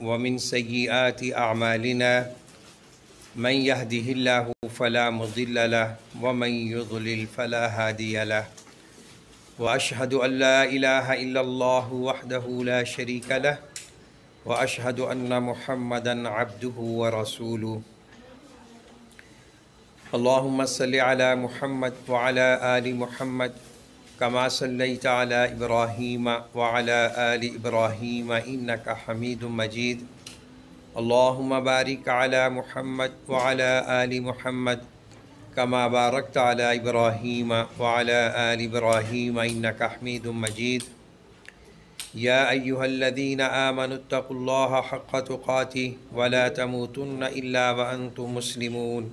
ومن سيئات أعمالنا من يهده الله فلا مضل له ومن يضلل فلا هادي له وأشهد أن لا إله إلا الله وحده لا شريك له وأشهد أن محمدا عبده ورسوله اللهم صل على محمد وعلى آل محمد كما صليت على إبراهيم وعلى آل إبراهيم إنك حميد مجيد اللهم بارك على محمد وعلى آل محمد كما باركت على إبراهيم وعلى آل إبراهيم إنك حميد مجيد يا أيها الذين آمنوا اتقوا الله حق تقاته ولا تموتن إلا وأنتم مسلمون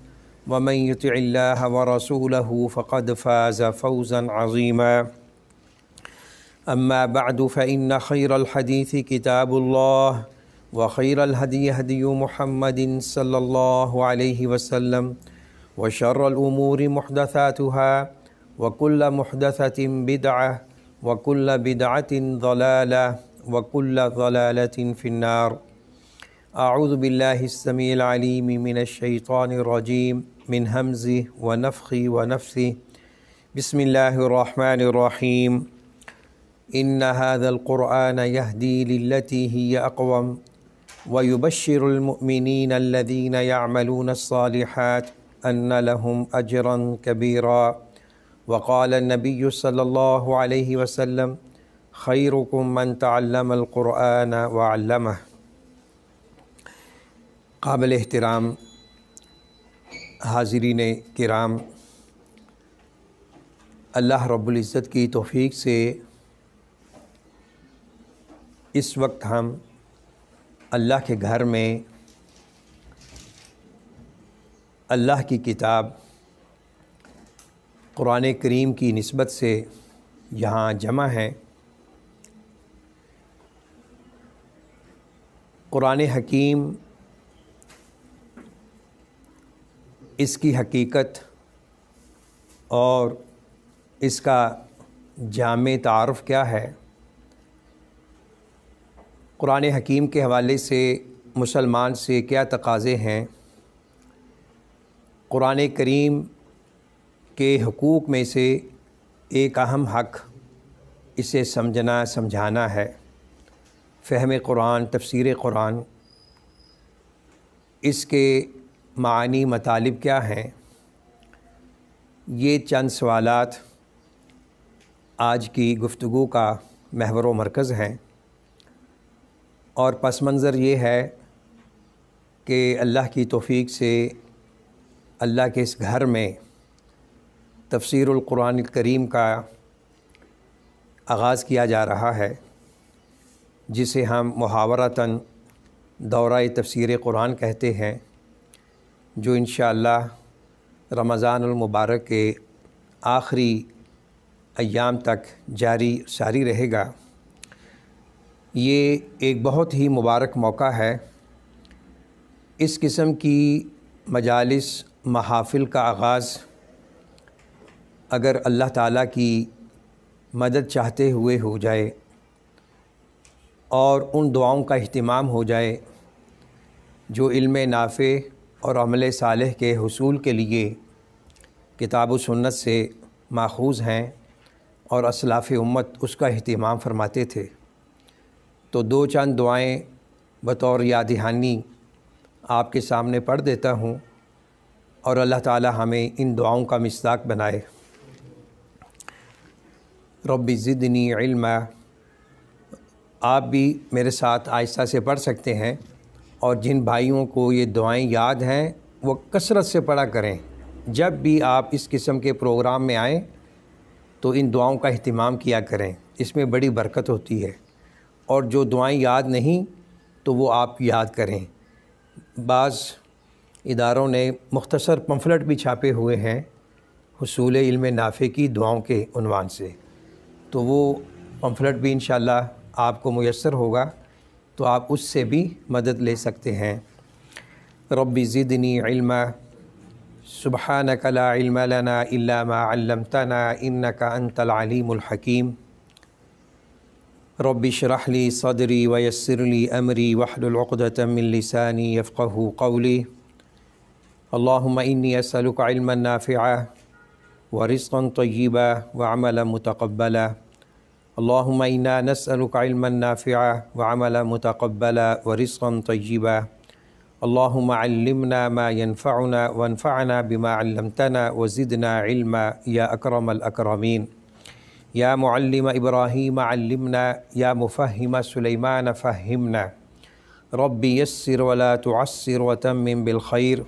ومن يطع الله ورسوله فقد فاز فوزا عظيما اما بعد فان خير الحديث كتاب الله وخير الهدي هدي محمد صلى الله عليه وسلم وشر الامور محدثاتها وكل محدثه بدعه وكل بدعه ضلاله وكل ضلاله في النار أعوذ بالله السميع العليم من الشيطان الرجيم من همزه ونفخه ونفسه بسم الله الرحمن الرحيم إن هذا القرآن يهدي للتي هي أقوم ويبشر المؤمنين الذين يعملون الصالحات أن لهم أجرا كبيرا وقال النبي صلى الله عليه وسلم خيركم من تعلم القرآن وعلمه قابل احترام حاضرین کرام اللہ رب العزت کی توفیق سے اس وقت ہم اللہ کے گھر میں اللہ کی کتاب قرآن کریم کی نسبت سے یہاں جمع ہیں قرآن حکیم اس کی حقیقت اور اس کا جامع تعارف کیا ہے قرآن حکیم کے حوالے سے مسلمان سے کیا تقاضے ہیں قرآن کریم کے حقوق میں سے ایک اہم حق اسے سمجھنا سمجھانا ہے فہم قرآن تفسیر قرآن اس کے معنی مطالب کیا ہیں یہ چند سوالات آج کی گفتگو کا محور و مرکز ہیں اور پس منظر یہ ہے کہ اللہ کی توفیق سے اللہ کے اس گھر میں تفسیر القرآن کریم کا آغاز کیا جا رہا ہے جسے ہم محاورتاً دورہ تفسیر قرآن کہتے ہیں جو انشاءاللہ رمضان المبارک کے آخری ایام تک جاری ساری رہے گا یہ ایک بہت ہی مبارک موقع ہے اس قسم کی مجالس محافل کا آغاز اگر اللہ تعالیٰ کی مدد چاہتے ہوئے ہو جائے اور ان دعاؤں کا اہتمام ہو جائے جو علم نافع اور عمل صالح کے حصول کے لیے کتاب و سنت سے ماخوذ ہیں اور اسلاف امت اس کا اہتمام فرماتے تھے تو دو چند دعائیں بطور یا دہانی آپ کے سامنے پڑھ دیتا ہوں اور اللہ تعالی ہمیں ان دعاؤں کا مصداق بنائے رب زدنی علم آپ بھی میرے ساتھ آہستہ سے پڑھ سکتے ہیں اور جن بھائیوں کو یہ دعائیں یاد ہیں وہ کثرت سے پڑھا کریں جب بھی آپ اس قسم کے پروگرام میں آئیں تو ان دعاؤں کا اہتمام کیا کریں اس میں بڑی برکت ہوتی ہے اور جو دعائیں یاد نہیں تو وہ آپ یاد کریں بعض اداروں نے مختصر پمفلٹ بھی چھاپے ہوئے ہیں حصول علم نافع کی دعاؤں کے عنوان سے تو وہ پمفلٹ بھی انشاءاللہ آپ کو میسر ہوگا تو آپ اس سے بھی مدد لے سکتے ہیں ربی زدنی علما صبح لا علم لنا الا ما علمتنا ان انت انطلا علیم رب ربش رحلی صدری و یسرال عمری وحل القدم من قولی علام عنی یا صلکہ علمََََََََََََََ علما نافعا ورزقا طييبہ وعملا متقبلا اللهم إنا نسألك علما نافعا وعملا متقبلا ورزقا طيبا اللهم علمنا ما ينفعنا وانفعنا بما علمتنا وزدنا علما يا أكرم الأكرمين يا معلم إبراهيم علمنا يا مفهم سليمان فهمنا ربي يسر ولا تعسر وتمم بالخير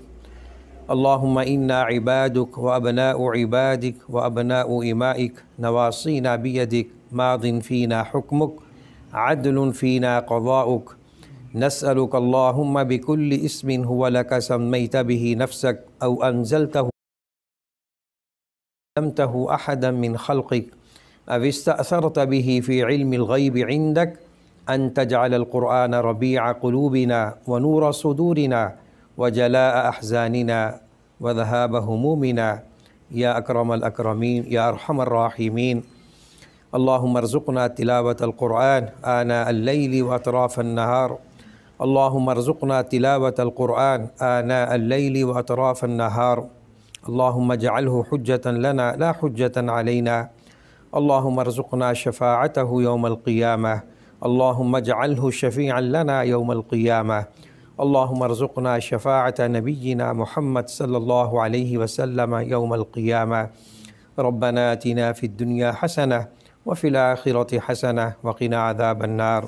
اللهم إنا عبادك وأبناء عبادك وأبناء إمائك نواصينا بيدك ماض فينا حكمك عدل فينا قضاؤك نسألك اللهم بكل اسم هو لك سميت به نفسك أو أنزلته علمته أحدا من خلقك أو استأثرت به في علم الغيب عندك أن تجعل القرآن ربيع قلوبنا ونور صدورنا وجلاء أحزاننا وذهاب همومنا يا أكرم الأكرمين يا أرحم الراحمين اللهم ارزقنا تلاوة القرآن آناء الليل وأطراف النهار اللهم ارزقنا تلاوة القرآن آناء الليل وأطراف النهار اللهم اجعله حجة لنا لا حجة علينا اللهم ارزقنا شفاعته يوم القيامة اللهم اجعله شفيعا لنا يوم القيامة اللهم ارزقنا شفاعة نبينا محمد صلى الله عليه وسلم يوم القيامة ربنا آتنا في الدنيا حسنة وفي الآخرة حسنة وقنا عذاب النار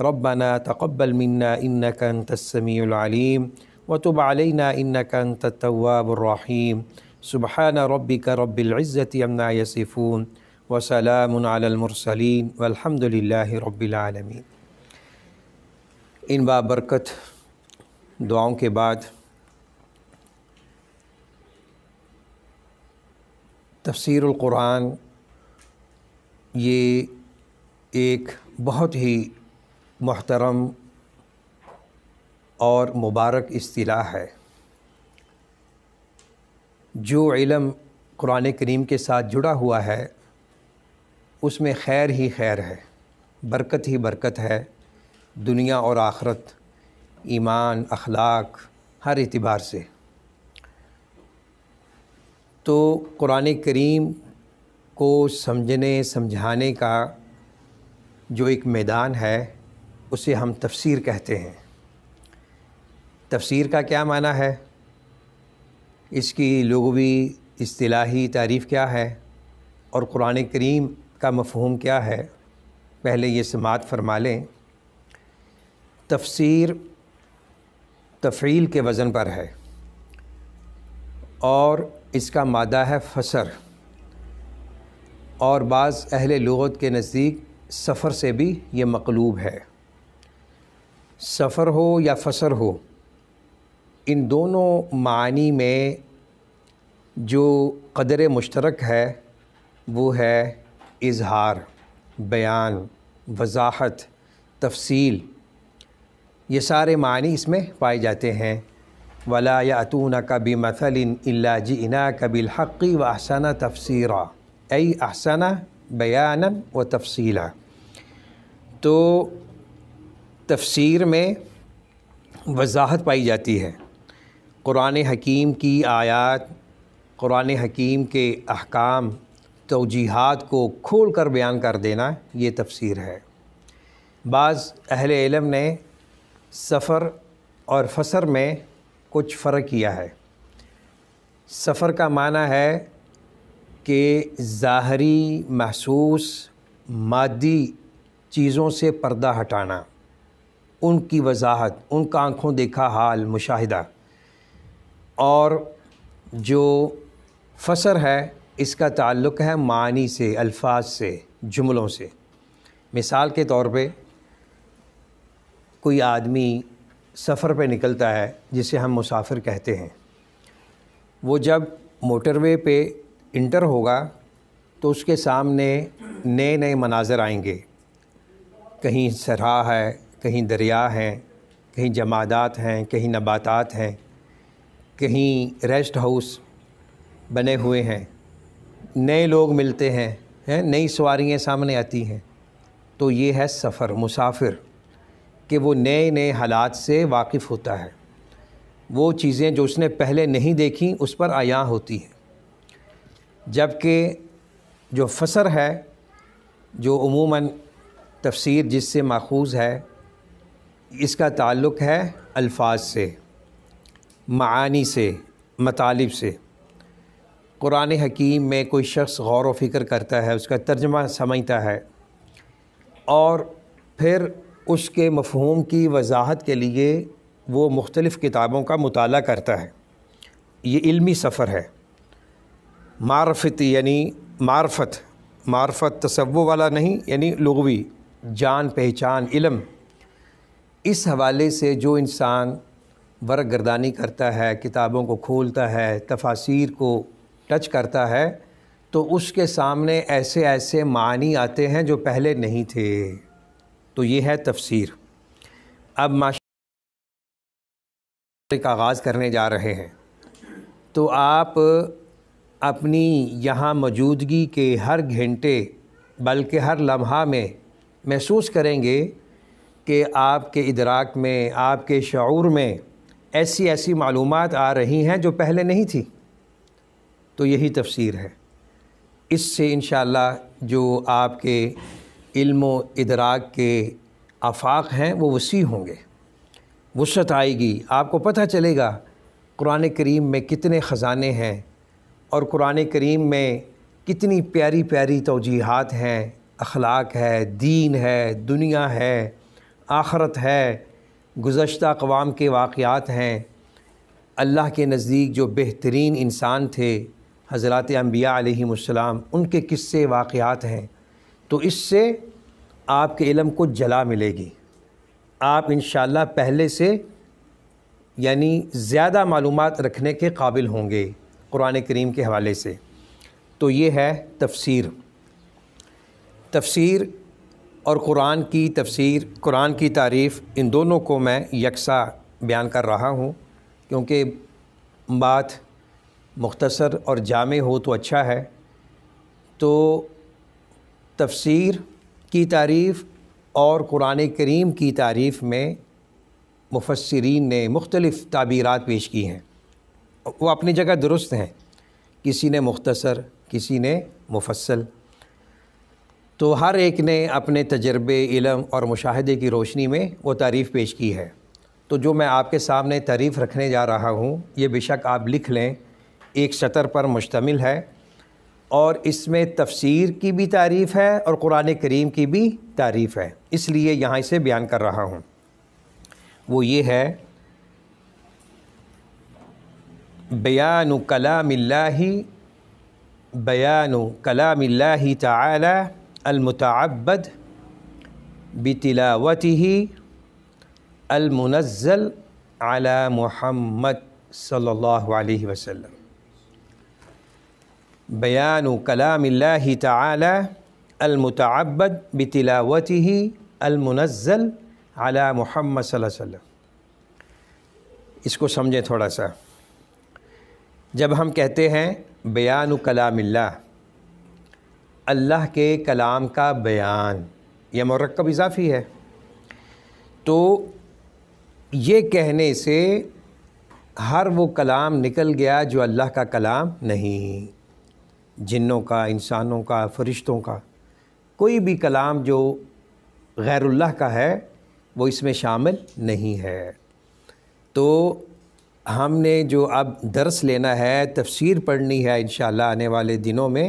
ربنا تقبل منا إنك أنت السميع العليم وتب علينا إنك أنت التواب الرحيم سبحان ربك رب العزة عما يصفون وسلام على المرسلين والحمد لله رب العالمين إن बाबरकत दुआओं के बाद तफसीर القرآن یہ ایک بہت ہی محترم اور مبارک اصطلاح ہے جو علم قرآن کریم کے ساتھ جڑا ہوا ہے اس میں خیر ہی خیر ہے برکت ہی برکت ہے دنیا اور آخرت ایمان اخلاق ہر اعتبار سے تو قرآن کریم کو سمجھنے سمجھانے کا جو ایک میدان ہے اسے ہم تفسیر کہتے ہیں تفسیر کا کیا معنی ہے اس کی لغوی اصطلاحی تعریف کیا ہے اور قرآن کریم کا مفہوم کیا ہے پہلے یہ سماعت فرما لیں تفسیر تفعیل کے وزن پر ہے اور اس کا مادہ ہے فسر اور بعض اہل لغت کے نزدیک سفر سے بھی یہ مقلوب ہے سفر ہو یا فسر ہو ان دونوں معنی میں جو قدر مشترک ہے وہ ہے اظہار بیان وضاحت تفصیل یہ سارے معنی اس میں پائے جاتے ہیں ولا یا اتون کبھی مثلاً اللہ جی انا کبھی الحقی و احسانہ تفسیرہ ای احسنہ بیانا و تفصیلا تو تفسیر میں وضاحت پائی جاتی ہے قرآن حکیم کی آیات قرآن حکیم کے احکام توجیحات کو کھول کر بیان کر دینا یہ تفسیر ہے بعض اہل علم نے سفر اور فسر میں کچھ فرق کیا ہے سفر کا معنی ہے کہ ظاہری محسوس مادی چیزوں سے پردہ ہٹانا ان کی وضاحت ان کا آنکھوں دیکھا حال مشاہدہ اور جو فصر ہے اس کا تعلق ہے معنی سے الفاظ سے جملوں سے مثال کے طور پہ کوئی آدمی سفر پہ نکلتا ہے جسے ہم مسافر کہتے ہیں وہ جب موٹر وے پہ انٹر ہوگا تو اس کے سامنے نئے نئے مناظر آئیں گے کہیں سرا ہے کہیں دریا ہیں کہیں جمادات ہیں کہیں نباتات ہیں کہیں ریسٹ ہاؤس بنے ہوئے ہیں نئے لوگ ملتے ہیں نئی سواریاں سامنے آتی ہیں تو یہ ہے سفر مسافر کہ وہ نئے نئے حالات سے واقف ہوتا ہے وہ چیزیں جو اس نے پہلے نہیں دیکھیں اس پر آیا ہوتی ہیں جبکہ جو فصر ہے جو عموماً تفسیر جس سے ماخوذ ہے اس کا تعلق ہے الفاظ سے معانی سے مطالب سے قرآن حکیم میں کوئی شخص غور و فکر کرتا ہے اس کا ترجمہ سمجھتا ہے اور پھر اس کے مفہوم کی وضاحت کے لیے وہ مختلف کتابوں کا مطالعہ کرتا ہے یہ علمی سفر ہے معرفتی یعنی معرفت معرفت تصوع والا نہیں یعنی لغوی جان پہچان علم اس حوالے سے جو انسان ورق گردانی کرتا ہے کتابوں کو کھولتا ہے تفاصیر کو ٹچ کرتا ہے تو اس کے سامنے ایسے ایسے معنی آتے ہیں جو پہلے نہیں تھے تو یہ ہے تفسیر اب کا آغاز کرنے جا رہے ہیں تو آپ اپنی یہاں موجودگی کے ہر گھنٹے بلکہ ہر لمحہ میں محسوس کریں گے کہ آپ کے ادراک میں آپ کے شعور میں ایسی ایسی معلومات آ رہی ہیں جو پہلے نہیں تھی تو یہی تفسیر ہے اس سے انشاءاللہ جو آپ کے علم و ادراک کے آفاق ہیں وہ وسیع ہوں گے وسعت آئے گی آپ کو پتہ چلے گا قرآن کریم میں کتنے خزانے ہیں اور قرآن کریم میں کتنی پیاری پیاری توجیحات ہیں اخلاق ہے دین ہے دنیا ہے آخرت ہے گزشتہ قوام کے واقعات ہیں اللہ کے نزدیک جو بہترین انسان تھے حضرات انبیاء علیہم السلام ان کے قصے واقعات ہیں تو اس سے آپ کے علم کو جلا ملے گی آپ انشاءاللہ پہلے سے یعنی زیادہ معلومات رکھنے کے قابل ہوں گے قرآن کریم کے حوالے سے تو یہ ہے تفسیر تفسیر اور قرآن کی تفسیر قرآن کی تعریف ان دونوں کو میں یکساں بیان کر رہا ہوں کیونکہ بات مختصر اور جامع ہو تو اچھا ہے تو تفسیر کی تعریف اور قرآن کریم کی تعریف میں مفسرین نے مختلف تعبیرات پیش کی ہیں وہ اپنی جگہ درست ہیں کسی نے مختصر کسی نے مفصل تو ہر ایک نے اپنے تجربے علم اور مشاہدے کی روشنی میں وہ تعریف پیش کی ہے تو جو میں آپ کے سامنے تعریف رکھنے جا رہا ہوں یہ بے شک آپ لکھ لیں ایک سطر پر مشتمل ہے اور اس میں تفسیر کی بھی تعریف ہے اور قرآن کریم کی بھی تعریف ہے اس لیے یہاں اسے بیان کر رہا ہوں وہ یہ ہے بیان کلام اللہ بیان کلام اللہ تعالی المتعبد بتلاوته المنزل علی محمد صلی اللہ علیہ وسلم بیان کلام اللہ تعالی المتعبد بتلاوته المنزل علی محمد صلی اللہ علیہ وسلم اس کو سمجھیں تھوڑا سا جب ہم کہتے ہیں بیان و کلام اللہ اللہ کے کلام کا بیان یہ مرکب اضافی ہے تو یہ کہنے سے ہر وہ کلام نکل گیا جو اللہ کا کلام نہیں جنوں کا انسانوں کا فرشتوں کا کوئی بھی کلام جو غیر اللہ کا ہے وہ اس میں شامل نہیں ہے تو ہم نے جو اب درس لینا ہے تفسیر پڑھنی ہے انشاءاللہ آنے والے دنوں میں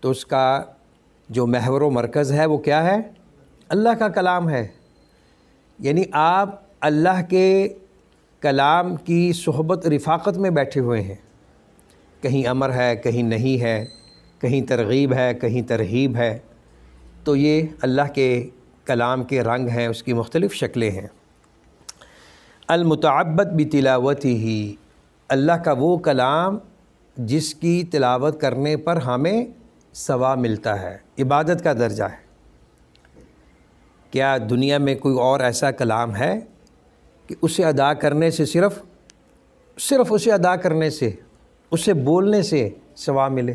تو اس کا جو محور و مرکز ہے وہ کیا ہے اللہ کا کلام ہے یعنی آپ اللہ کے کلام کی صحبت رفاقت میں بیٹھے ہوئے ہیں کہیں امر ہے کہیں نہیں ہے کہیں ترغیب ہے کہیں ترغیب ہے تو یہ اللہ کے کلام کے رنگ ہیں اس کی مختلف شکلیں ہیں المتعبت بھی تلاوت ہی اللہ کا وہ کلام جس کی تلاوت کرنے پر ہمیں سوا ملتا ہے عبادت کا درجہ ہے کیا دنیا میں کوئی اور ایسا کلام ہے کہ اسے ادا کرنے سے صرف صرف اسے ادا کرنے سے اسے بولنے سے سوا ملے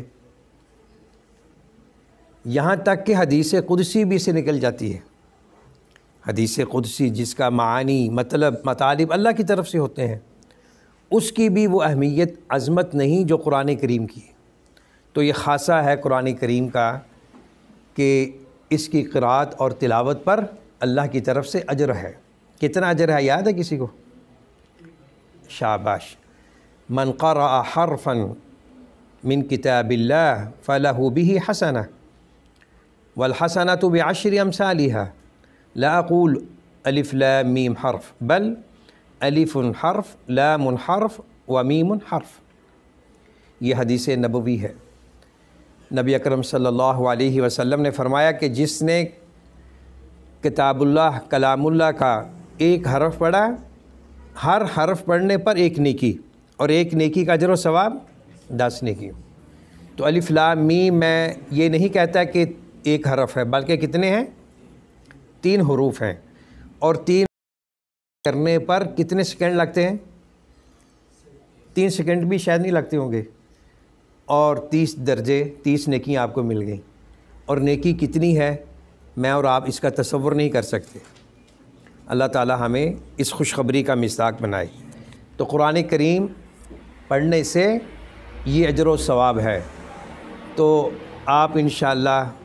یہاں تک کہ حدیث قدسی بھی اسے نکل جاتی ہے حدیث قدسی جس کا معانی مطلب مطالب اللہ کی طرف سے ہوتے ہیں اس کی بھی وہ اہمیت عظمت نہیں جو قرآن کریم کی تو یہ خاصہ ہے قرآن کریم کا کہ اس کی قرآت اور تلاوت پر اللہ کی طرف سے اجر ہے کتنا اجر ہے یاد ہے کسی کو شاباش من قرأ حرفا من کتاب اللہ فلا بھی حسنہ والحسنہ تو بعشر عاشر لا ألف لام ميم حرف بل الف الحرف حرف ومیم حرف یہ حدیث نبوی ہے نبی اکرم صلی اللہ علیہ وسلم نے فرمایا کہ جس نے کتاب اللہ کلام اللہ کا ایک حرف پڑھا ہر حرف پڑھنے پر ایک نیکی اور ایک نیکی کا جر و ثواب دس نیکی تو لام میم میں یہ نہیں کہتا کہ ایک حرف ہے بلکہ کتنے ہیں تین حروف ہیں اور تین کرنے پر کتنے سیکنڈ لگتے ہیں تین سیکنڈ بھی شاید نہیں لگتے ہوں گے اور تیس درجے تیس نیکیاں آپ کو مل گئیں اور نیکی کتنی ہے میں اور آپ اس کا تصور نہیں کر سکتے اللہ تعالیٰ ہمیں اس خوشخبری کا مزداق بنائے تو قرآن کریم پڑھنے سے یہ اجر و ثواب ہے تو آپ انشاءاللہ اللہ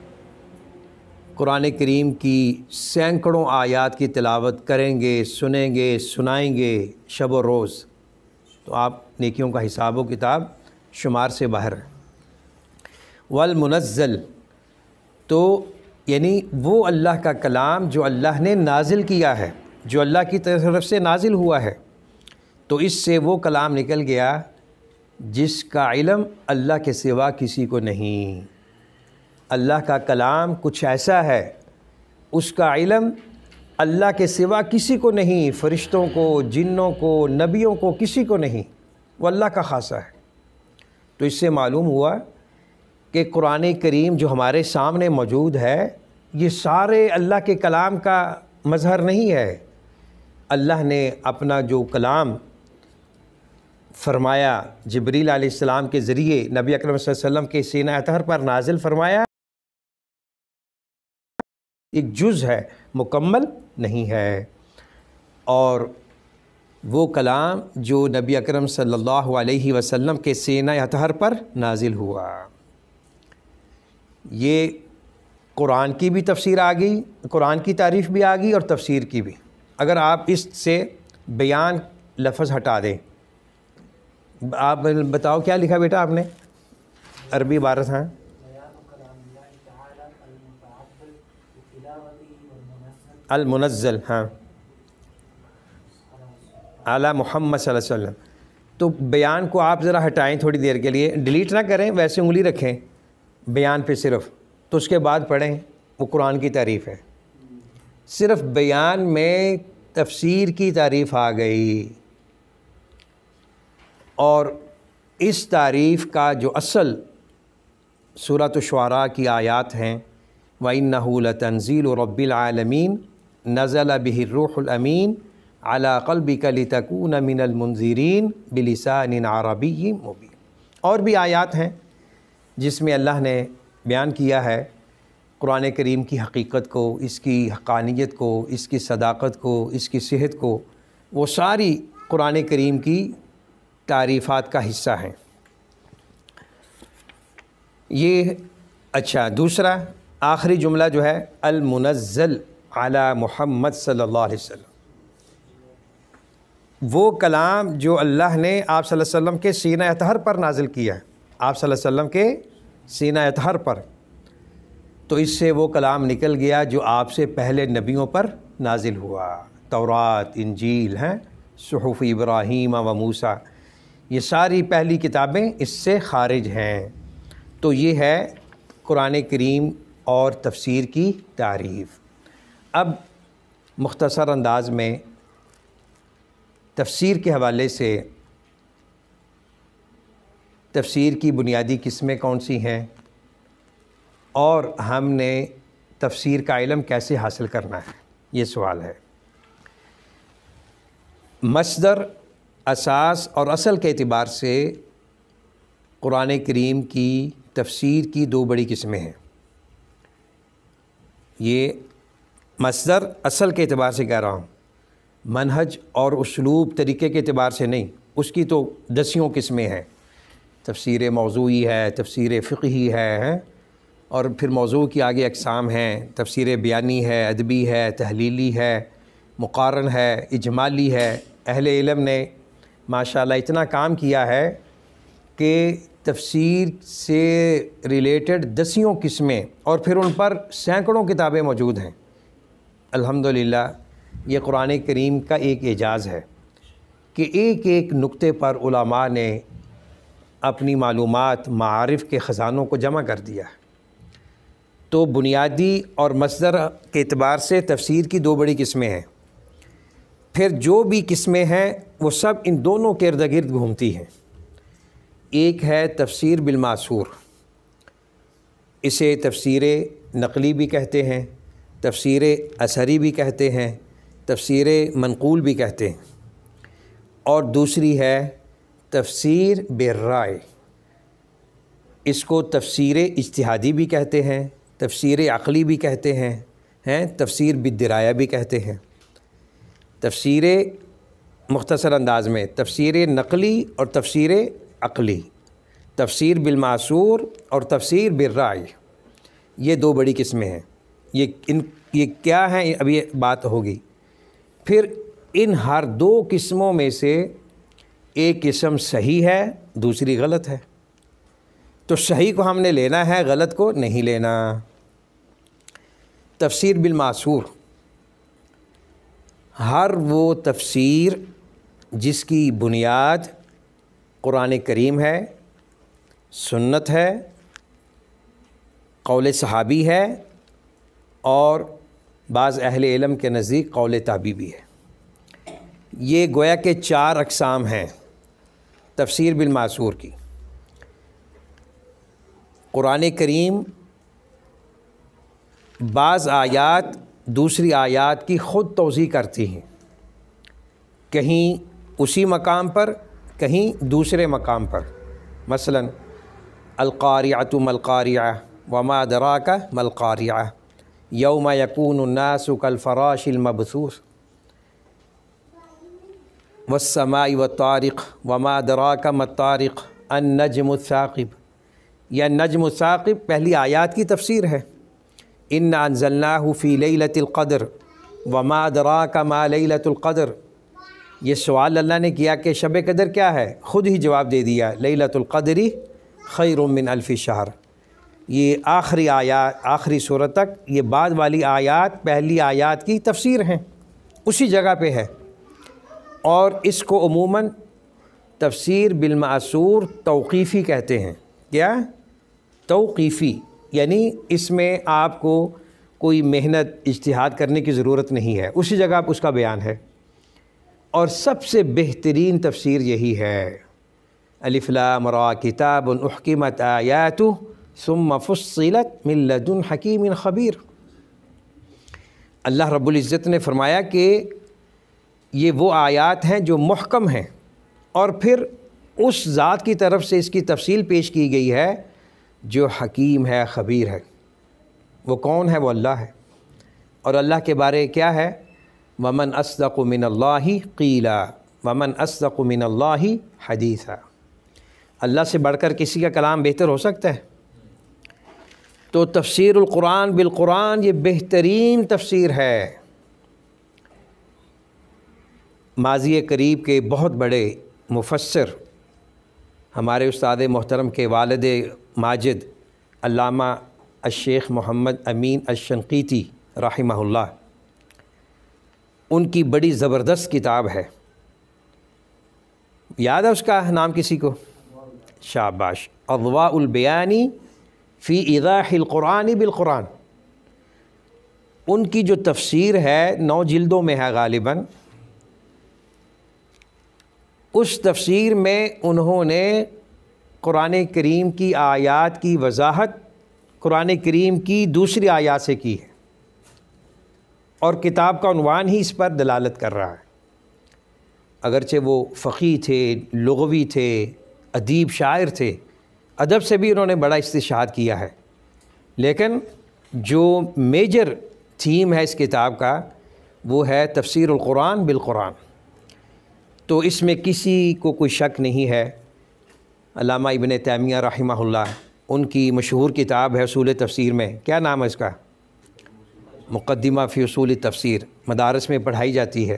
قرآن کریم کی سینکڑوں آیات کی تلاوت کریں گے سنیں گے سنائیں گے شب و روز تو آپ نیکیوں کا حساب و کتاب شمار سے باہر والمنزل تو یعنی وہ اللہ کا کلام جو اللہ نے نازل کیا ہے جو اللہ کی طرف سے نازل ہوا ہے تو اس سے وہ کلام نکل گیا جس کا علم اللہ کے سوا کسی کو نہیں اللہ کا کلام کچھ ایسا ہے اس کا علم اللہ کے سوا کسی کو نہیں فرشتوں کو جنوں کو نبیوں کو کسی کو نہیں وہ اللہ کا خاصہ ہے تو اس سے معلوم ہوا کہ قرآن کریم جو ہمارے سامنے موجود ہے یہ سارے اللہ کے کلام کا مظہر نہیں ہے اللہ نے اپنا جو کلام فرمایا جبریل علیہ السلام کے ذریعے نبی اکرم صلی اللہ علیہ وسلم کے سینہ اطہر پر نازل فرمایا ایک جز ہے مکمل نہیں ہے اور وہ کلام جو نبی اکرم صلی اللہ علیہ وسلم کے سینہ اطہر پر نازل ہوا یہ قرآن کی بھی تفسیر آ گئی قرآن کی تعریف بھی آ گئی اور تفسیر کی بھی اگر آپ اس سے بیان لفظ ہٹا دیں آپ بتاؤ کیا لکھا بیٹا آپ نے عربی عبارت ہیں المنزل ہاں اعلیٰ محمد صلی اللہ علیہ وسلم تو بیان کو آپ ذرا ہٹائیں تھوڑی دیر کے لیے ڈیلیٹ نہ کریں ویسے انگلی رکھیں بیان پہ صرف تو اس کے بعد پڑھیں وہ قرآن کی تعریف ہے صرف بیان میں تفسیر کی تعریف آ گئی اور اس تعریف کا جو اصل صورت و شعراء کی آیات ہیں وَإِنَّهُ لَتَنزِيلُ رَبِّ الْعَالَمِينَ نزل به الروح الامین قلب کلی لتکون من المنظرین بلسان عربی مبین اور بھی آیات ہیں جس میں اللہ نے بیان کیا ہے قرآن کریم کی حقیقت کو اس کی حقانیت کو اس کی صداقت کو اس کی صحت کو وہ ساری قرآن کریم کی تعریفات کا حصہ ہیں یہ اچھا دوسرا آخری جملہ جو ہے المنزل علی محمد صلی اللہ علیہ وسلم وہ کلام جو اللہ نے آپ صلی اللہ علیہ وسلم کے سینہ اتحر پر نازل کیا ہے آپ صلی اللہ علیہ وسلم کے سینہ اطہر پر تو اس سے وہ کلام نکل گیا جو آپ سے پہلے نبیوں پر نازل ہوا تورات انجیل ہیں صحف ابراہیم و موسیٰ یہ ساری پہلی کتابیں اس سے خارج ہیں تو یہ ہے قرآن کریم اور تفسیر کی تعریف اب مختصر انداز میں تفسیر کے حوالے سے تفسیر کی بنیادی قسمیں کون سی ہیں اور ہم نے تفسیر کا علم کیسے حاصل کرنا ہے یہ سوال ہے مصدر اساس اور اصل کے اعتبار سے قرآن کریم کی تفسیر کی دو بڑی قسمیں ہیں یہ مصدر اصل کے اعتبار سے کہہ رہا ہوں منحج اور اسلوب طریقے کے اعتبار سے نہیں اس کی تو دسیوں قسمیں ہیں تفسیر موضوعی ہے تفسیر فقہی ہے اور پھر موضوع کی آگے اقسام ہیں تفسیر بیانی ہے ادبی ہے تحلیلی ہے مقارن ہے اجمالی ہے اہل علم نے ماشاءاللہ اتنا کام کیا ہے کہ تفسیر سے ریلیٹڈ دسیوں قسمیں اور پھر ان پر سینکڑوں کتابیں موجود ہیں الحمد یہ قرآن کریم کا ایک اعجاز ہے کہ ایک ایک نقطے پر علماء نے اپنی معلومات معارف کے خزانوں کو جمع کر دیا ہے تو بنیادی اور مصدر کے اعتبار سے تفسیر کی دو بڑی قسمیں ہیں پھر جو بھی قسمیں ہیں وہ سب ان دونوں کے ارد گرد گھومتی ہیں ایک ہے تفسیر بالمعصور اسے تفسیر نقلی بھی کہتے ہیں تفسیر اثری بھی کہتے ہیں تفسیر منقول بھی کہتے ہیں اور دوسری ہے تفسیر برائے اس کو تفسیر اجتہادی بھی کہتے ہیں تفسیر عقلی بھی کہتے ہیں ہیں تفسیر بدرایہ بھی کہتے ہیں تفسیر مختصر انداز میں تفسیر نقلی اور تفسیر عقلی تفسیر بالمعصور اور تفسیر برائے یہ دو بڑی قسمیں ہیں یہ ان یہ کیا ہیں یہ بات ہوگی پھر ان ہر دو قسموں میں سے ایک قسم صحیح ہے دوسری غلط ہے تو صحیح کو ہم نے لینا ہے غلط کو نہیں لینا تفسیر بالمعصور ہر وہ تفسیر جس کی بنیاد قرآن کریم ہے سنت ہے قول صحابی ہے اور بعض اہل علم کے نزدیک قول تابی بھی ہے یہ گویا کے چار اقسام ہیں تفسیر بالمعصور کی قرآن کریم بعض آیات دوسری آیات کی خود توضیع کرتی ہیں کہیں اسی مقام پر کہیں دوسرے مقام پر مثلاً القاریات ملقاریہ وما کا ملقاریہ یوم یقون الناس کلفرا شلما بسور و طارق وما کا مطارق ان نجم الثاقب یا نجم الثاقب پہلی آیات کی تفسیر ہے ان نا فی لیلت القدر و مادرا کا ما لیلت القدر یہ سوال اللہ نے کیا کہ شب قدر کیا ہے خود ہی جواب دے دیا لیلت القدری خیر من الفی شہر یہ آخری آیات آخری صورت تک یہ بعد والی آیات پہلی آیات کی تفسیر ہیں اسی جگہ پہ ہے اور اس کو عموماً تفسیر بالمعصور توقیفی کہتے ہیں کیا توقیفی یعنی اس میں آپ کو کوئی محنت اجتہاد کرنے کی ضرورت نہیں ہے اسی جگہ اس کا بیان ہے اور سب سے بہترین تفسیر یہی ہے الفلا مرا کتاب الحکیمت آیات ثم فصلت من لدن حکیم خبیر اللہ رب العزت نے فرمایا کہ یہ وہ آیات ہیں جو محکم ہیں اور پھر اس ذات کی طرف سے اس کی تفصیل پیش کی گئی ہے جو حکیم ہے خبیر ہے وہ کون ہے وہ اللہ ہے اور اللہ کے بارے کیا ہے ومن اسدق من اللہ قیلا ومن اسدق من اللہ حدیثہ اللہ سے بڑھ کر کسی کا کلام بہتر ہو سکتا ہے تو تفسیر القرآن بالقرآن یہ بہترین تفسیر ہے ماضی قریب کے بہت بڑے مفسر ہمارے استاد محترم کے والد ماجد علامہ الشیخ محمد امین الشنقیتی رحمہ اللہ ان کی بڑی زبردست کتاب ہے یاد ہے اس کا نام کسی کو شاباش اضواء البیانی فی اضاح القرآن بالقرآن ان کی جو تفسیر ہے نو جلدوں میں ہے غالباً اس تفسیر میں انہوں نے قرآن کریم کی آیات کی وضاحت قرآن کریم کی دوسری آیات سے کی ہے اور کتاب کا عنوان ہی اس پر دلالت کر رہا ہے اگرچہ وہ فقی تھے لغوی تھے ادیب شاعر تھے ادب سے بھی انہوں نے بڑا استشاد کیا ہے لیکن جو میجر تھیم ہے اس کتاب کا وہ ہے تفسیر القرآن بالقرآن تو اس میں کسی کو کوئی شک نہیں ہے علامہ ابن تیمیہ رحمہ اللہ ان کی مشہور کتاب ہے اصول تفسیر میں کیا نام ہے اس کا مقدمہ فی اصول تفسیر مدارس میں پڑھائی جاتی ہے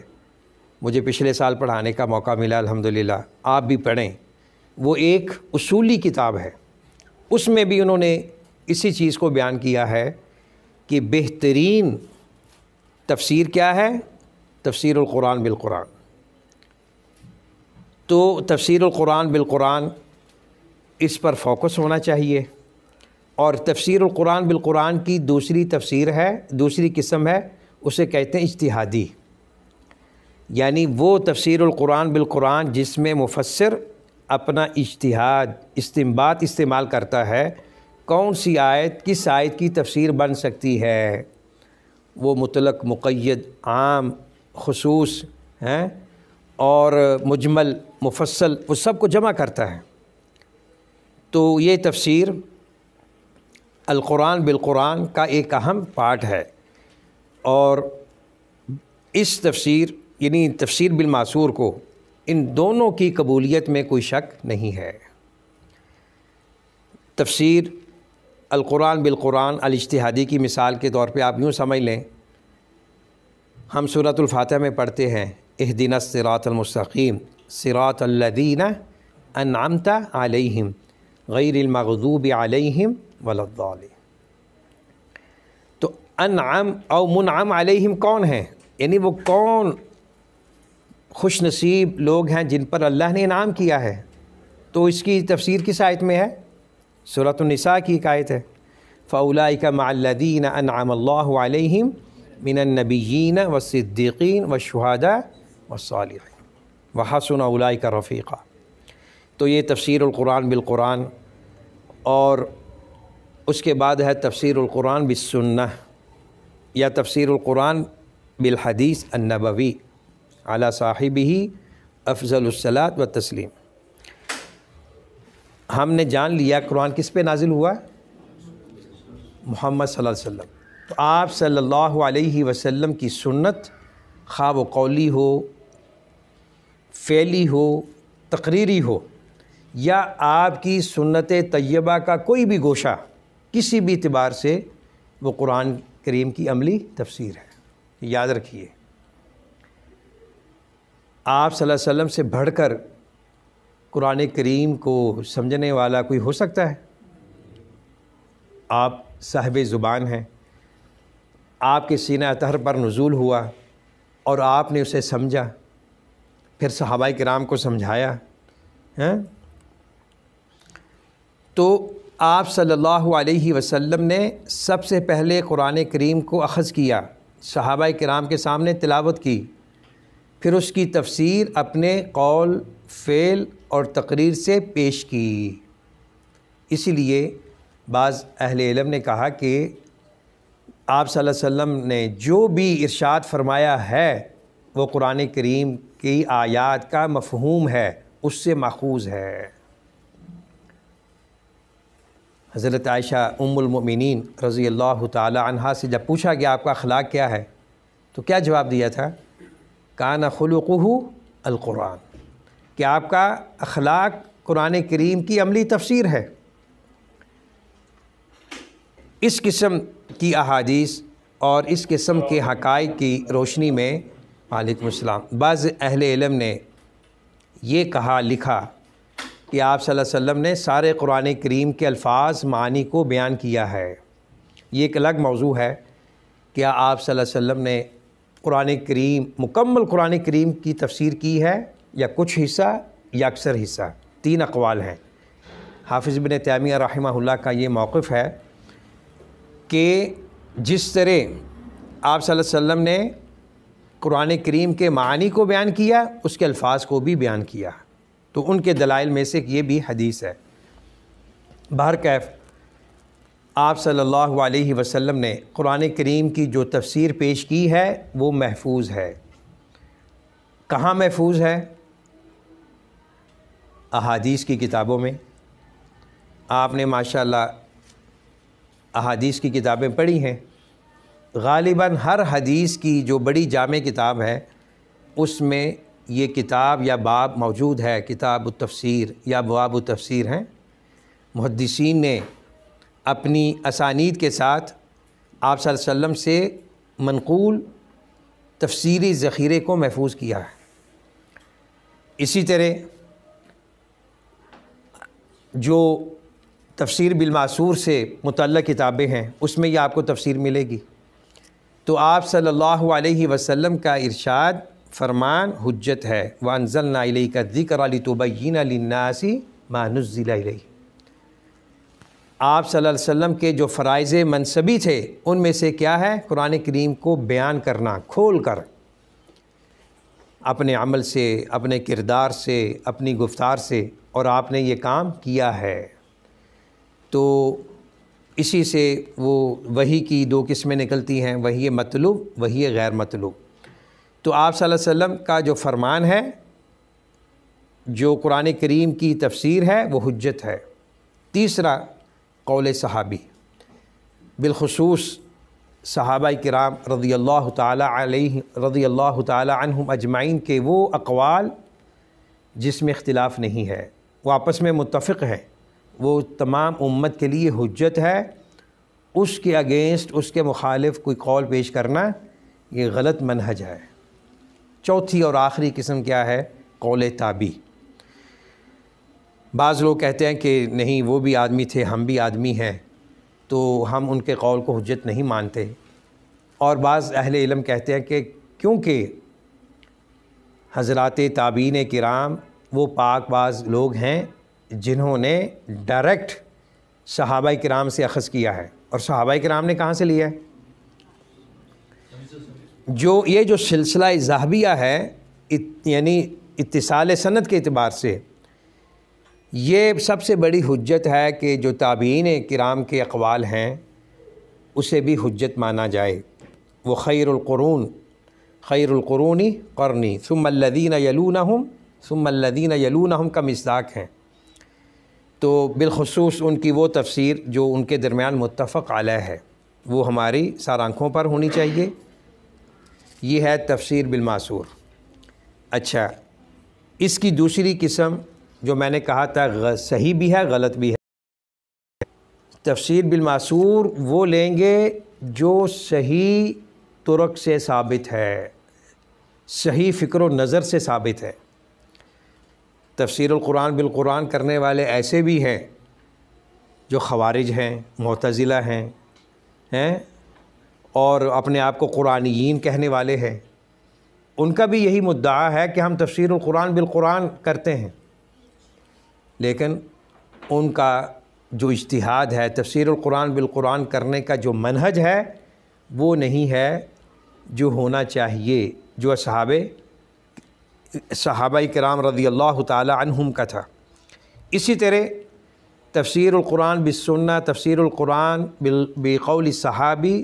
مجھے پچھلے سال پڑھانے کا موقع ملا الحمدللہ آپ بھی پڑھیں وہ ایک اصولی کتاب ہے اس میں بھی انہوں نے اسی چیز کو بیان کیا ہے کہ بہترین تفسیر کیا ہے تفسیر القرآن بالقرآن تو تفسیر القرآن بالقرآن اس پر فوکس ہونا چاہیے اور تفسیر القرآن بالقرآن کی دوسری تفسیر ہے دوسری قسم ہے اسے کہتے ہیں اجتہادی یعنی وہ تفسیر القرآن بالقرآن جس میں مفسر اپنا اجتہاد استمباد استعمال کرتا ہے کون سی آیت کس آیت کی تفسیر بن سکتی ہے وہ مطلق مقید عام خصوص ہیں اور مجمل مفصل وہ سب کو جمع کرتا ہے تو یہ تفسیر القرآن بالقرآن کا ایک اہم پارٹ ہے اور اس تفسیر یعنی تفسیر بالمعصور کو ان دونوں کی قبولیت میں کوئی شک نہیں ہے تفسیر القرآن بالقرآن الاجتہادی کی مثال کے طور پہ آپ یوں سمجھ لیں ہم صورت الفاتح میں پڑھتے ہیں اہدین سرات المستقیم صراط الدین انعمت علیہم غیر المغذوب علیہم ول تو انعم او منعم علیہم کون ہیں یعنی وہ کون خوش نصیب لوگ ہیں جن پر اللہ نے انعام کیا ہے تو اس کی تفسیر کس آیت میں ہے صورت النساء کی ایک آیت ہے فَأُولَئِكَ مَعَ معلدین أَنْعَمَ اللہ علیہم مِنَ النَّبِيِّينَ و صدیقین و شہادہ و صحاح رفیقہ تو یہ تفسیر القرآن بالقرآن اور اس کے بعد ہے تفسیر القرآن بالسنہ یا تفسیر القرآن بالحدیث النبوی اعلیٰ صاحب ہی افضل الصلاۃ و تسلیم ہم نے جان لیا قرآن کس پہ نازل ہوا محمد صلی اللہ علیہ وسلم تو آپ صلی اللہ علیہ وسلم کی سنت خواب و قولی ہو فعلی ہو تقریری ہو یا آپ کی سنت طیبہ کا کوئی بھی گوشہ کسی بھی اعتبار سے وہ قرآن کریم کی عملی تفسیر ہے یاد رکھیے آپ صلی اللہ علیہ وسلم سے بڑھ کر قرآن کریم کو سمجھنے والا کوئی ہو سکتا ہے آپ صاحب زبان ہیں آپ کے سینہ تہر پر نزول ہوا اور آپ نے اسے سمجھا پھر صحابہ کرام کو سمجھایا ہاں؟ تو آپ صلی اللہ علیہ وسلم نے سب سے پہلے قرآن کریم کو اخذ کیا صحابہ کرام کے سامنے تلاوت کی پھر اس کی تفسیر اپنے قول فعل اور تقریر سے پیش کی اسی لیے بعض اہل علم نے کہا کہ آپ صلی اللہ علیہ وسلم نے جو بھی ارشاد فرمایا ہے وہ قرآن کریم کی آیات کا مفہوم ہے اس سے ماخوذ ہے حضرت عائشہ ام المؤمنین رضی اللہ تعالی عنہ سے جب پوچھا گیا آپ کا اخلاق کیا ہے تو کیا جواب دیا تھا کان خلوقہ القرآن کہ آپ کا اخلاق قرآن کریم کی عملی تفسیر ہے اس قسم کی احادیث اور اس قسم کے حقائق کی روشنی میں وعلیکم السلام بعض اہل علم نے یہ کہا لکھا کہ آپ صلی اللہ علیہ وسلم نے سارے قرآن کریم کے الفاظ معنی کو بیان کیا ہے یہ ایک الگ موضوع ہے کیا آپ صلی اللہ علیہ وسلم نے قرآن کریم مکمل قرآن کریم کی تفسیر کی ہے یا کچھ حصہ یا اکثر حصہ تین اقوال ہیں حافظ بن تیمیہ رحمہ اللہ کا یہ موقف ہے کہ جس طرح آپ صلی اللہ علیہ وسلم نے قرآن کریم کے معنی کو بیان کیا اس کے الفاظ کو بھی بیان کیا تو ان کے دلائل میں سے یہ بھی حدیث ہے بہر کیف آپ صلی اللہ علیہ وسلم نے قرآن کریم کی جو تفسیر پیش کی ہے وہ محفوظ ہے کہاں محفوظ ہے احادیث کی کتابوں میں آپ نے ماشاء اللہ احادیث کی کتابیں پڑھی ہیں غالباً ہر حدیث کی جو بڑی جامع کتاب ہے اس میں یہ کتاب یا باب موجود ہے کتاب و تفسیر یا باب و تفسیر ہیں محدثین نے اپنی اسانید کے ساتھ آپ صلی اللہ علیہ وسلم سے منقول تفسیری ذخیرے کو محفوظ کیا ہے اسی طرح جو تفسیر بالمعصور سے متعلق کتابیں ہیں اس میں یہ آپ کو تفسیر ملے گی تو آپ صلی اللہ علیہ وسلم کا ارشاد فرمان حجت ہے ونزل علیہ کا ذکر علی طبعین علی ناسی مع علیہ آپ صلی اللہ علیہ وسلم کے جو فرائض منصبی تھے ان میں سے کیا ہے قرآن کریم کو بیان کرنا کھول کر اپنے عمل سے اپنے کردار سے اپنی گفتار سے اور آپ نے یہ کام کیا ہے تو اسی سے وہ وہی کی دو قسمیں نکلتی ہیں وہی مطلوب وہی غیر مطلوب تو آپ صلی اللہ علیہ وسلم کا جو فرمان ہے جو قرآن کریم کی تفسیر ہے وہ حجت ہے تیسرا قول صحابی بالخصوص صحابہ کرام رضی اللہ تعالیٰ علیہ رضی اللہ تعالیٰ عنہم اجمعین کے وہ اقوال جس میں اختلاف نہیں ہے وہ آپس میں متفق ہے وہ تمام امت کے لیے حجت ہے اس کے اگینسٹ اس کے مخالف کوئی قول پیش کرنا یہ غلط منہج ہے چوتھی اور آخری قسم کیا ہے قول تابی بعض لوگ کہتے ہیں کہ نہیں وہ بھی آدمی تھے ہم بھی آدمی ہیں تو ہم ان کے قول کو حجت نہیں مانتے اور بعض اہل علم کہتے ہیں کہ کیونکہ حضرات تابعین کرام وہ پاک بعض لوگ ہیں جنہوں نے ڈائریکٹ صحابہ کرام سے اخذ کیا ہے اور صحابہ کرام نے کہاں سے لیا ہے جو یہ جو سلسلہ زہبیہ ہے یعنی اتصال صنعت کے اعتبار سے یہ سب سے بڑی حجت ہے کہ جو تابعین کرام کے اقوال ہیں اسے بھی حجت مانا جائے وہ خیر القرون خیر القرونی قرنی ثم الذین یلونہم ثم الذین یلونہم کا مصداق ہیں تو بالخصوص ان کی وہ تفسیر جو ان کے درمیان متفق علیہ ہے وہ ہماری سارانکھوں پر ہونی چاہیے یہ ہے تفسیر بالمعصور اچھا اس کی دوسری قسم جو میں نے کہا تھا صحیح بھی ہے غلط بھی ہے تفسیر بالمعصور وہ لیں گے جو صحیح ترک سے ثابت ہے صحیح فکر و نظر سے ثابت ہے تفسیر القرآن بالقرآن کرنے والے ایسے بھی ہیں جو خوارج ہیں معتزلہ ہیں ہیں اور اپنے آپ کو قرآنیین کہنے والے ہیں ان کا بھی یہی مدعا ہے کہ ہم تفسیر القرآن بالقرآن کرتے ہیں لیکن ان کا جو اجتہاد ہے تفسیر القرآن بالقرآن کرنے کا جو منحج ہے وہ نہیں ہے جو ہونا چاہیے جو اصحاب صحابہ کرام رضی اللہ تعالی عنہم کا تھا اسی طرح تفسیر القرآن بالسنہ تفسیر القرآن بقول صحابی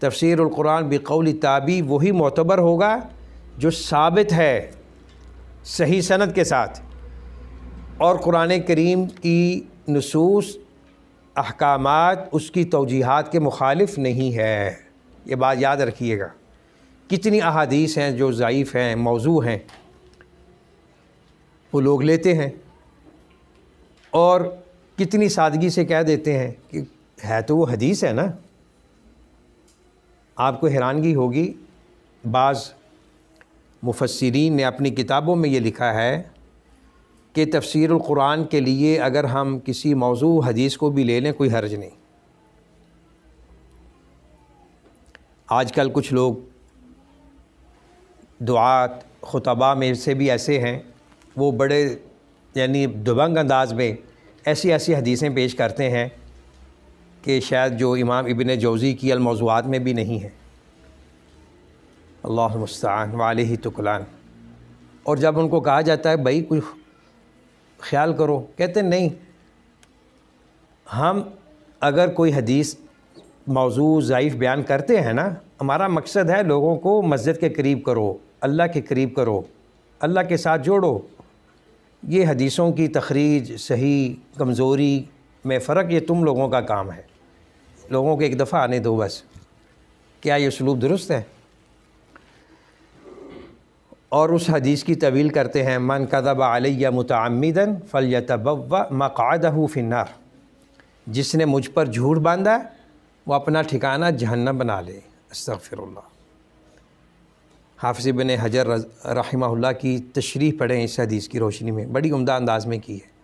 تفسیر القرآن بقول تابی وہی معتبر ہوگا جو ثابت ہے صحیح صنعت کے ساتھ اور قرآن کریم کی نصوص احکامات اس کی توجیحات کے مخالف نہیں ہے یہ بات یاد رکھیے گا کتنی احادیث ہیں جو ضعیف ہیں موضوع ہیں وہ لوگ لیتے ہیں اور کتنی سادگی سے کہہ دیتے ہیں کہ ہے تو وہ حدیث ہے نا آپ کو حیرانگی ہوگی بعض مفسرین نے اپنی کتابوں میں یہ لکھا ہے کہ تفسیر القرآن کے لیے اگر ہم کسی موضوع حدیث کو بھی لے لیں کوئی حرج نہیں آج کل کچھ لوگ دعات خطبہ میں سے بھی ایسے ہیں وہ بڑے یعنی دبنگ انداز میں ایسی ایسی حدیثیں پیش کرتے ہیں کہ شاید جو امام ابن جوزی کی الموضوعات میں بھی نہیں ہیں اللہ مستعان وسطان تکلان اور جب ان کو کہا جاتا ہے بھائی کچھ خیال کرو کہتے ہیں نہیں ہم اگر کوئی حدیث موضوع ضعیف بیان کرتے ہیں نا ہمارا مقصد ہے لوگوں کو مسجد کے قریب کرو اللہ کے قریب کرو اللہ کے ساتھ جوڑو یہ حدیثوں کی تخریج صحیح کمزوری میں فرق یہ تم لوگوں کا کام ہے لوگوں کو ایک دفعہ آنے دو بس کیا یہ سلوب درست ہے اور اس حدیث کی طویل کرتے ہیں من قدب علیہ متعمدن فل مقعدہ تبو مقاطہ فنار جس نے مجھ پر جھوٹ باندھا وہ اپنا ٹھکانہ جہنم بنا لے استغفر اللہ حافظ بن حجر رحمہ اللہ کی تشریح پڑھیں اس حدیث کی روشنی میں بڑی عمدہ انداز میں کی ہے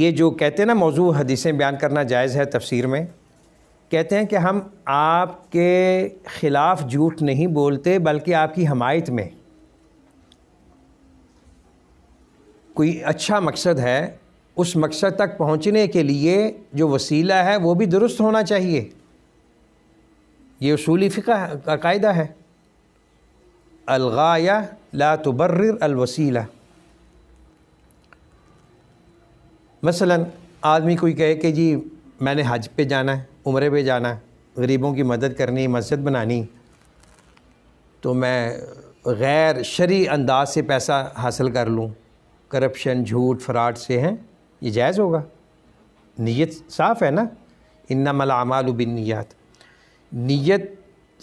یہ جو کہتے ہیں نا موضوع حدیثیں بیان کرنا جائز ہے تفسیر میں کہتے ہیں کہ ہم آپ کے خلاف جھوٹ نہیں بولتے بلکہ آپ کی حمایت میں کوئی اچھا مقصد ہے اس مقصد تک پہنچنے کے لیے جو وسیلہ ہے وہ بھی درست ہونا چاہیے یہ اصولی فقہ کا قاعدہ ہے الغایہ لا تبرر الوسیلہ مثلا آدمی کوئی کہے کہ جی میں نے حج پہ جانا ہے عمرے پہ جانا غریبوں کی مدد کرنی مسجد بنانی تو میں غیر شرعی انداز سے پیسہ حاصل کر لوں کرپشن جھوٹ فراڈ سے ہیں یہ جائز ہوگا نیت صاف ہے نا ان ملامل و بنیات نیت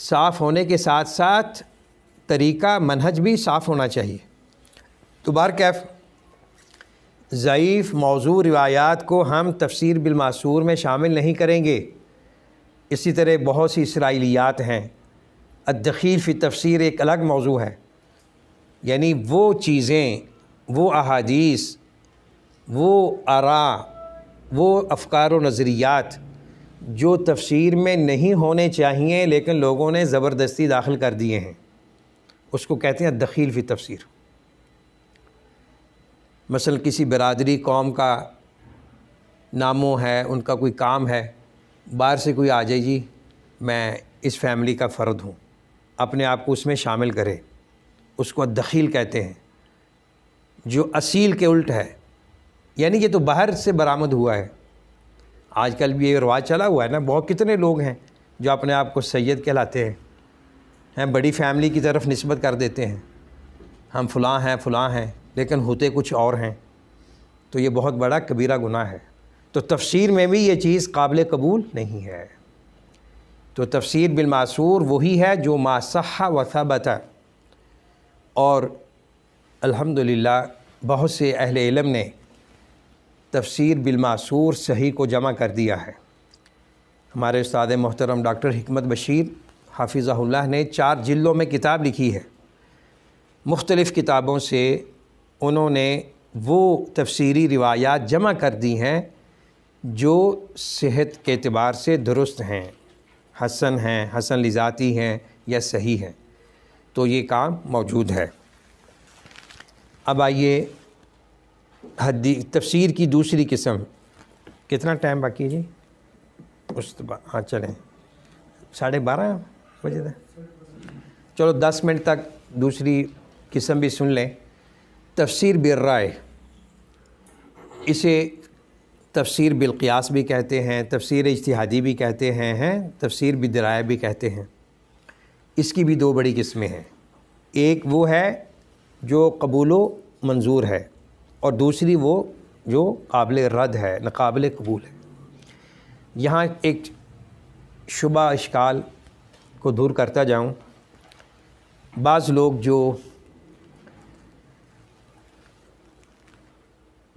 صاف ہونے کے ساتھ ساتھ طریقہ منہج بھی صاف ہونا چاہیے بار کیف ضعیف موضوع روایات کو ہم تفسیر بالمعصور میں شامل نہیں کریں گے اسی طرح بہت سی اسرائیلیات ہیں الدخیل فی تفسیر ایک الگ موضوع ہے یعنی وہ چیزیں وہ احادیث وہ آراء وہ افکار و نظریات جو تفسیر میں نہیں ہونے چاہیے لیکن لوگوں نے زبردستی داخل کر دیے ہیں اس کو کہتے ہیں دخیل فی تفسیر مثلا کسی برادری قوم کا ناموں ہے ان کا کوئی کام ہے باہر سے کوئی آ جائے جی میں اس فیملی کا فرد ہوں اپنے آپ کو اس میں شامل کرے اس کو دخیل کہتے ہیں جو اصیل کے الٹ ہے یعنی یہ تو باہر سے برآمد ہوا ہے آج کل بھی یہ رواج چلا ہوا ہے نا بہت کتنے لوگ ہیں جو اپنے آپ کو سید کہلاتے ہیں ہیں بڑی فیملی کی طرف نسبت کر دیتے ہیں ہم فلاں ہیں فلاں ہیں لیکن ہوتے کچھ اور ہیں تو یہ بہت بڑا کبیرہ گناہ ہے تو تفسیر میں بھی یہ چیز قابل قبول نہیں ہے تو تفسیر بالمعصور وہی ہے جو و ثبت اور الحمد بہت سے اہل علم نے تفسیر بالمعصور صحیح کو جمع کر دیا ہے ہمارے استاد محترم ڈاکٹر حکمت بشیر حافظہ اللہ نے چار جلدوں میں کتاب لکھی ہے مختلف کتابوں سے انہوں نے وہ تفسیری روایات جمع کر دی ہیں جو صحت کے اعتبار سے درست ہیں حسن ہیں حسن لذاتی ہیں یا صحیح ہیں تو یہ کام موجود ہے اب آئیے حدی تفسیر کی دوسری قسم کتنا ٹائم باقی جی اس ہاں چلیں ساڑھے بارہ بجے تک چلو دس منٹ تک دوسری قسم بھی سن لیں تفسیر برائے اسے تفسیر بالقیاس بھی کہتے ہیں تفسیر اجتہادی بھی کہتے ہیں ہیں تفسیر دراع بھی کہتے ہیں اس کی بھی دو بڑی قسمیں ہیں ایک وہ ہے جو قبول و منظور ہے اور دوسری وہ جو قابل رد ہے ناقابل قبول ہے یہاں ایک شبہ اشکال کو دور کرتا جاؤں بعض لوگ جو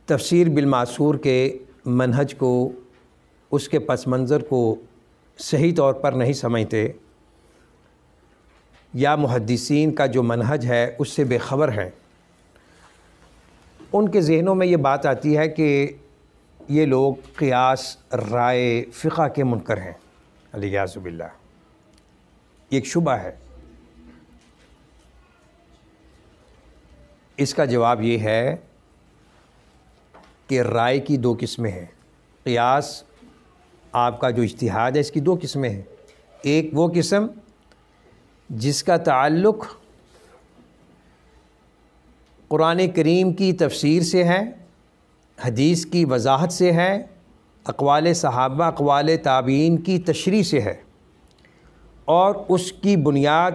تفسیر بالمعصور کے منہج کو اس کے پس منظر کو صحیح طور پر نہیں سمجھتے یا محدثین کا جو منہج ہے اس سے بے خبر ہیں ان کے ذہنوں میں یہ بات آتی ہے کہ یہ لوگ قیاس رائے فقہ کے منکر ہیں علی رسب اللہ ایک شبہ ہے اس کا جواب یہ ہے کہ رائے کی دو قسمیں ہیں قیاس آپ کا جو اجتہاد ہے اس کی دو قسمیں ہیں ایک وہ قسم جس کا تعلق قرآن کریم کی تفسیر سے ہے حدیث کی وضاحت سے ہے اقوال صحابہ اقوال تابعین کی تشریح سے ہے اور اس کی بنیاد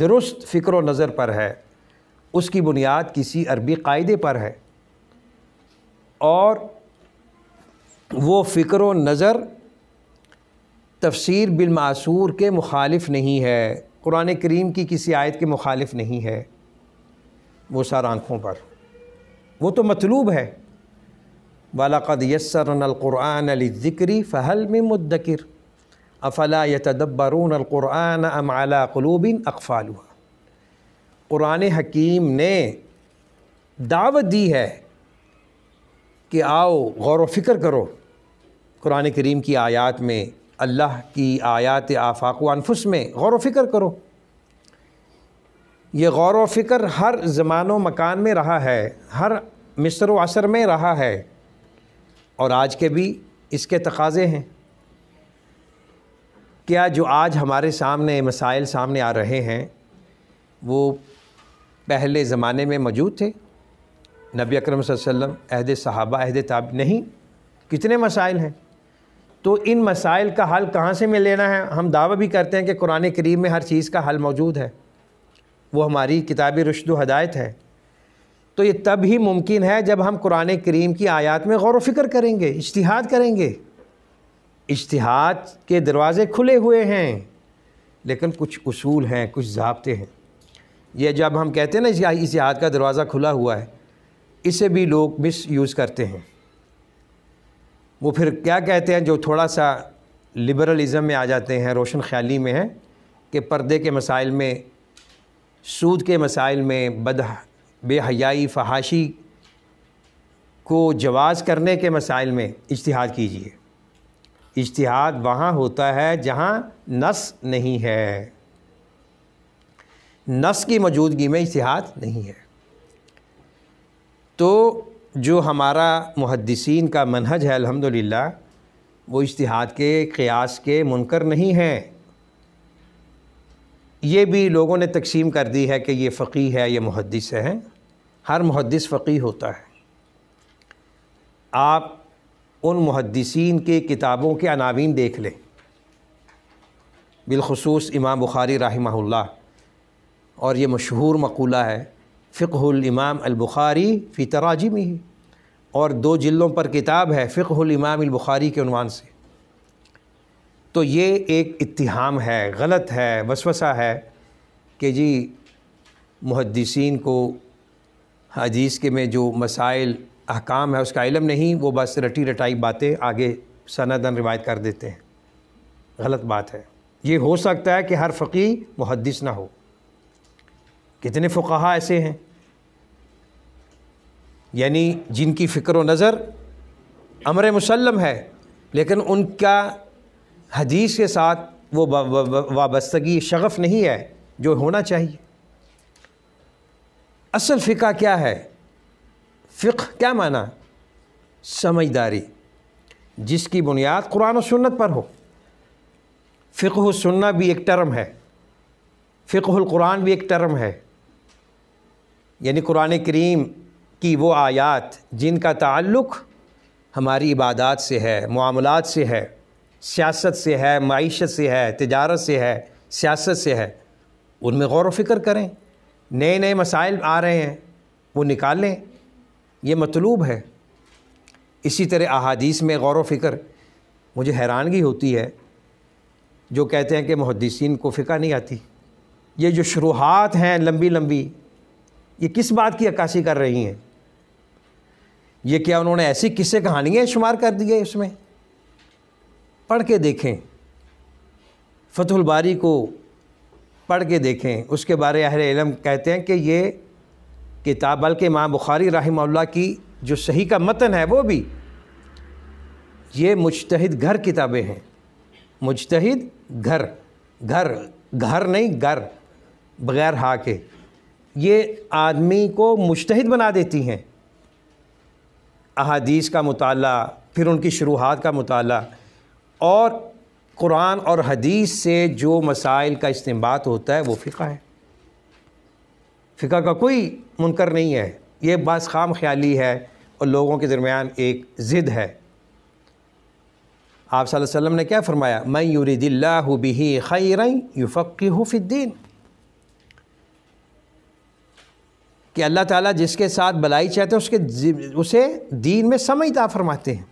درست فکر و نظر پر ہے اس کی بنیاد کسی عربی قاعدے پر ہے اور وہ فکر و نظر تفسیر بالمعصور کے مخالف نہیں ہے قرآن کریم کی کسی آیت کے مخالف نہیں ہے وہ سار آنکھوں پر وہ تو مطلوب ہے بالقد یسر القرآن علی ذکری فہل میں مدکر افلا یتدبرون القرآن ام علی قلوب اقفالو قرآن حکیم نے دعوت دی ہے کہ آؤ غور و فکر کرو قرآن کریم کی آیات میں اللہ کی آیات آفاق و انفس میں غور و فکر کرو یہ غور و فکر ہر زمان و مکان میں رہا ہے ہر مصر و عصر میں رہا ہے اور آج کے بھی اس کے تقاضے ہیں کیا جو آج ہمارے سامنے مسائل سامنے آ رہے ہیں وہ پہلے زمانے میں موجود تھے نبی اکرم صلی اللہ علیہ وسلم عہد صحابہ عہد تاب نہیں کتنے مسائل ہیں تو ان مسائل کا حل کہاں سے میں لینا ہے ہم دعویٰ بھی کرتے ہیں کہ قرآن کریم میں ہر چیز کا حل موجود ہے وہ ہماری کتابی رشد و ہدایت ہے تو یہ تب ہی ممکن ہے جب ہم قرآن کریم کی آیات میں غور و فکر کریں گے اجتہاد کریں گے اشتہاد کے دروازے کھلے ہوئے ہیں لیکن کچھ اصول ہیں کچھ ضابطے ہیں یہ جب ہم کہتے ہیں نا اجتہاد کا دروازہ کھلا ہوا ہے اسے بھی لوگ مس یوز کرتے ہیں وہ پھر کیا کہتے ہیں جو تھوڑا سا لبرلزم میں آ جاتے ہیں روشن خیالی میں ہیں کہ پردے کے مسائل میں سود کے مسائل میں بد بے حیائی فحاشی کو جواز کرنے کے مسائل میں اجتہاد کیجیے اجتہاد وہاں ہوتا ہے جہاں نس نہیں ہے نس کی موجودگی میں اجتہاد نہیں ہے تو جو ہمارا محدثین کا منحج ہے الحمد وہ اجتہاد کے قیاس کے منکر نہیں ہیں یہ بھی لوگوں نے تقسیم کر دی ہے کہ یہ فقی ہے یہ محدث ہیں ہر محدث فقی ہوتا ہے آپ ان محدثین کے کتابوں کے عناوین دیکھ لیں بالخصوص امام بخاری رحمہ اللہ اور یہ مشہور مقولہ ہے فقہ الامام البخاری فی تراجم ہی اور دو جلوں پر کتاب ہے فقہ الامام البخاری کے عنوان سے تو یہ ایک اتحام ہے غلط ہے وسوسہ ہے کہ جی محدثین کو حدیث کے میں جو مسائل احکام ہے اس کا علم نہیں وہ بس رٹی رٹائی باتیں آگے سندن روایت کر دیتے ہیں غلط بات ہے یہ ہو سکتا ہے کہ ہر فقی محدث نہ ہو کتنے فقہا ایسے ہیں یعنی جن کی فکر و نظر امر مسلم ہے لیکن ان کا حدیث کے ساتھ وہ وابستگی شغف نہیں ہے جو ہونا چاہیے اصل فقہ کیا ہے فقہ کیا معنی سمجھداری جس کی بنیاد قرآن و سنت پر ہو فقہ و سننا بھی ایک ٹرم ہے فقہ القرآن بھی ایک ٹرم ہے یعنی قرآن کریم کہ وہ آیات جن کا تعلق ہماری عبادات سے ہے معاملات سے ہے سیاست سے ہے معیشت سے ہے تجارت سے ہے سیاست سے ہے ان میں غور و فکر کریں نئے نئے مسائل آ رہے ہیں وہ نکالیں یہ مطلوب ہے اسی طرح احادیث میں غور و فکر مجھے حیرانگی ہوتی ہے جو کہتے ہیں کہ محدثین کو فقہ نہیں آتی یہ جو شروحات ہیں لمبی لمبی یہ کس بات کی عکاسی کر رہی ہیں یہ کیا انہوں نے ایسی کسے کہانیاں شمار کر دیے اس میں پڑھ کے دیکھیں فتح الباری کو پڑھ کے دیکھیں اس کے بارے اہل علم کہتے ہیں کہ یہ کتاب بلکہ امام بخاری رحمہ اللہ کی جو صحیح کا متن ہے وہ بھی یہ مجتہد گھر کتابیں ہیں مجتہد گھر گھر گھر نہیں گھر بغیر ہا کے یہ آدمی کو مجتہد بنا دیتی ہیں احادیث کا مطالعہ پھر ان کی شروحات کا مطالعہ اور قرآن اور حدیث سے جو مسائل کا استعمال ہوتا ہے وہ فقہ ہے فقہ کا کوئی منکر نہیں ہے یہ بس خام خیالی ہے اور لوگوں کے درمیان ایک ضد ہے آپ صلی اللہ علیہ وسلم نے کیا فرمایا میں یورید اللہ بہ ہی خی رئیں یو کہ اللہ تعالیٰ جس کے ساتھ بلائی چاہتے ہیں اس کے جی، اسے دین میں سمجھتا فرماتے ہیں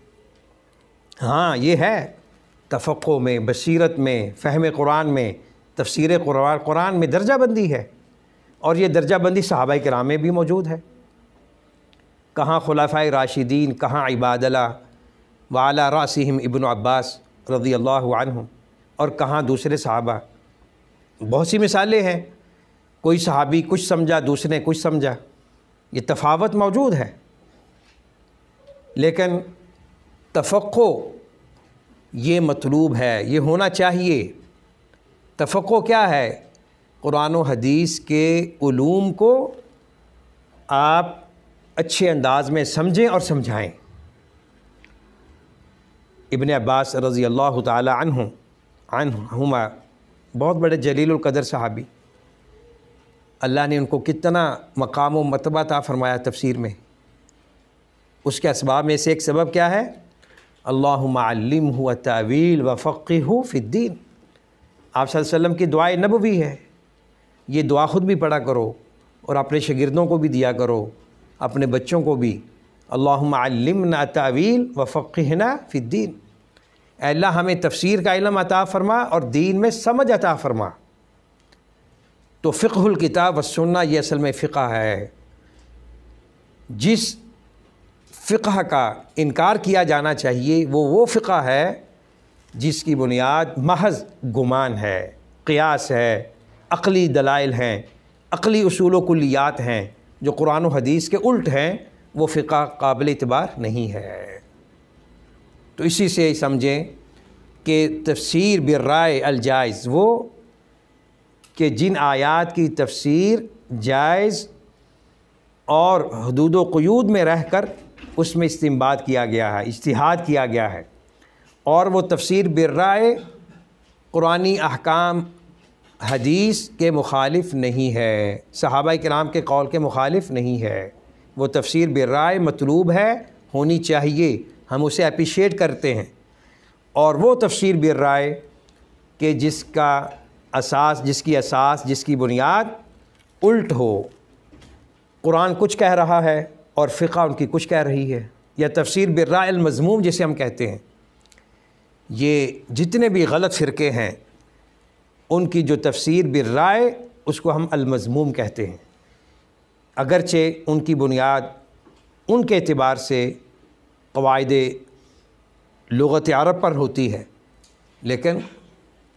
ہاں یہ ہے تفقوں میں بصیرت میں فہم قرآن میں تفسیر قرآن قرآن میں درجہ بندی ہے اور یہ درجہ بندی صحابہ کرام میں بھی موجود ہے کہاں خلافۂ راشدین کہاں عباد اللہ اعلیٰ راسم ابن عباس رضی اللہ عنہ اور کہاں دوسرے صحابہ بہت سی مثالیں ہیں کوئی صحابی کچھ سمجھا دوسرے کچھ سمجھا یہ تفاوت موجود ہے لیکن تفقو یہ مطلوب ہے یہ ہونا چاہیے تفقو کیا ہے قرآن و حدیث کے علوم کو آپ اچھے انداز میں سمجھیں اور سمجھائیں ابن عباس رضی اللہ تعالی عنہ عنہما بہت بڑے جلیل القدر صحابی اللہ نے ان کو کتنا مقام و مرتبہ متبہطا فرمایا تفسیر میں اس کے اسباب میں سے ایک سبب کیا ہے اللہ معلم ہو و فقی ہو فدین آپ صلی اللہ علیہ وسلم کی دعائیں نب بھی ہے یہ دعا خود بھی پڑھا کرو اور اپنے شگردوں کو بھی دیا کرو اپنے بچوں کو بھی اللہ علمنا نا طاویل وفقِ نا فدین اللہ ہمیں تفسیر کا علم عطا فرما اور دین میں سمجھ عطا فرما تو فقہ الکتاب و سننا یہ اصل میں فقہ ہے جس فقہ کا انکار کیا جانا چاہیے وہ وہ فقہ ہے جس کی بنیاد محض گمان ہے قیاس ہے عقلی دلائل ہیں عقلی اصول و کلیات ہیں جو قرآن و حدیث کے الٹ ہیں وہ فقہ قابل اعتبار نہیں ہے تو اسی سے سمجھیں کہ تفسیر برائے الجائز وہ کہ جن آیات کی تفسیر جائز اور حدود و قیود میں رہ کر اس میں استعمال کیا گیا ہے اجتہاد کیا گیا ہے اور وہ تفسیر برائے قرآن احکام حدیث کے مخالف نہیں ہے صحابہ کرام کے قول کے مخالف نہیں ہے وہ تفسیر برائے مطلوب ہے ہونی چاہیے ہم اسے اپریشیٹ کرتے ہیں اور وہ تفسیر برائے کہ جس کا اساس جس کی اساس جس کی بنیاد الٹ ہو قرآن کچھ کہہ رہا ہے اور فقہ ان کی کچھ کہہ رہی ہے یا تفسیر بر رائے المضموم جسے ہم کہتے ہیں یہ جتنے بھی غلط فرقے ہیں ان کی جو تفسیر بر رائے اس کو ہم المضموم کہتے ہیں اگرچہ ان کی بنیاد ان کے اعتبار سے قواعد لغت عرب پر ہوتی ہے لیکن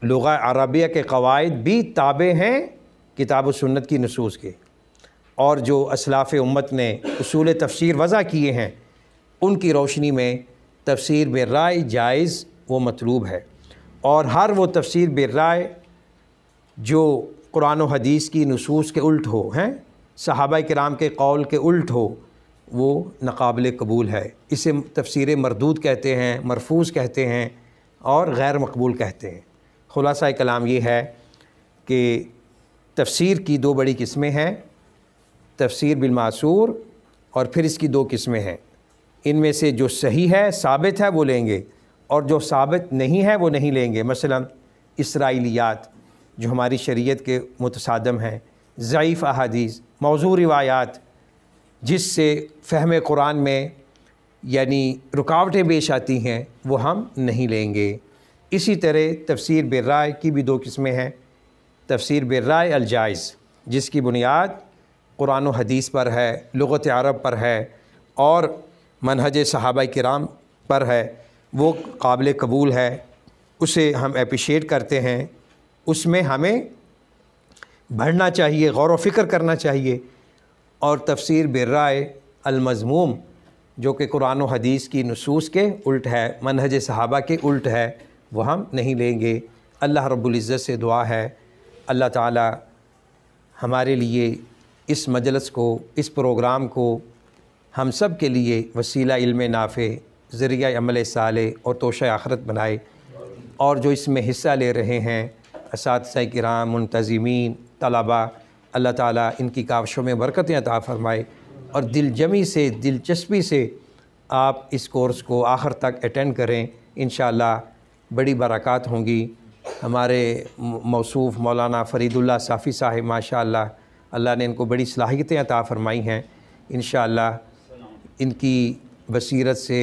لغہ عربیہ کے قواعد بھی تابع ہیں کتاب و سنت کی نصوص کے اور جو اسلاف امت نے اصول تفسیر وضع کیے ہیں ان کی روشنی میں تفسیر بے رائے جائز و مطلوب ہے اور ہر وہ تفسیر بے رائے جو قرآن و حدیث کی نصوص کے الٹ ہو ہیں صحابہ کرام کے قول کے الٹ ہو وہ ناقابل قبول ہے اسے تفسیر مردود کہتے ہیں مرفوظ کہتے ہیں اور غیر مقبول کہتے ہیں خلاصہ کلام یہ ہے کہ تفسیر کی دو بڑی قسمیں ہیں تفسیر بالمعصور اور پھر اس کی دو قسمیں ہیں ان میں سے جو صحیح ہے ثابت ہے وہ لیں گے اور جو ثابت نہیں ہے وہ نہیں لیں گے مثلا اسرائیلیات جو ہماری شریعت کے متصادم ہیں ضعیف احادیث موضوع روایات جس سے فہم قرآن میں یعنی رکاوٹیں پیش آتی ہیں وہ ہم نہیں لیں گے اسی طرح تفسیر برائے کی بھی دو قسمیں ہیں تفسیر بر رائے الجائز جس کی بنیاد قرآن و حدیث پر ہے لغت عرب پر ہے اور منہج صحابہ کرام پر ہے وہ قابل قبول ہے اسے ہم اپریشیٹ کرتے ہیں اس میں ہمیں بڑھنا چاہیے غور و فکر کرنا چاہیے اور تفسیر برائے المضموم جو کہ قرآن و حدیث کی نصوص کے الٹ ہے منہج صحابہ کے الٹ ہے وہ ہم نہیں لیں گے اللہ رب العزت سے دعا ہے اللہ تعالی ہمارے لیے اس مجلس کو اس پروگرام کو ہم سب کے لیے وسیلہ علم نافع ذریعہ عمل صالح اور توشہ آخرت بنائے اور جو اس میں حصہ لے رہے ہیں اساتذہ کرام منتظمین طلباء اللہ تعالیٰ ان کی کاوشوں میں برکتیں عطا فرمائے اور دل جمی سے دلچسپی سے آپ اس کورس کو آخر تک اٹینڈ کریں انشاءاللہ اللہ بڑی برکات ہوں گی ہمارے موصوف مولانا فرید اللہ صافی صاحب ماشاء اللہ اللہ نے ان کو بڑی صلاحیتیں عطا فرمائی ہیں انشاءاللہ ان کی بصیرت سے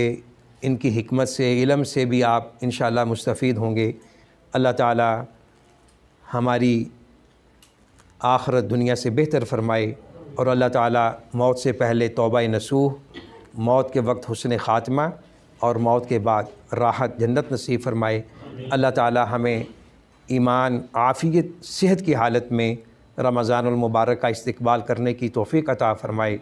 ان کی حکمت سے علم سے بھی آپ انشاءاللہ مستفید ہوں گے اللہ تعالی ہماری آخرت دنیا سے بہتر فرمائے اور اللہ تعالی موت سے پہلے توبہ نسوح موت کے وقت حسن خاتمہ اور موت کے بعد راحت جنت نصیب فرمائے اللہ تعالی ہمیں ایمان عافیت صحت کی حالت میں رمضان المبارک کا استقبال کرنے کی توفیق عطا فرمائے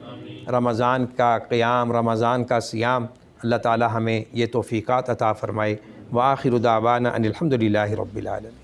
رمضان کا قیام رمضان کا سیام اللہ تعالی ہمیں یہ توفیقات عطا فرمائے واخر دعوانا ان الحمدللہ رب العالمین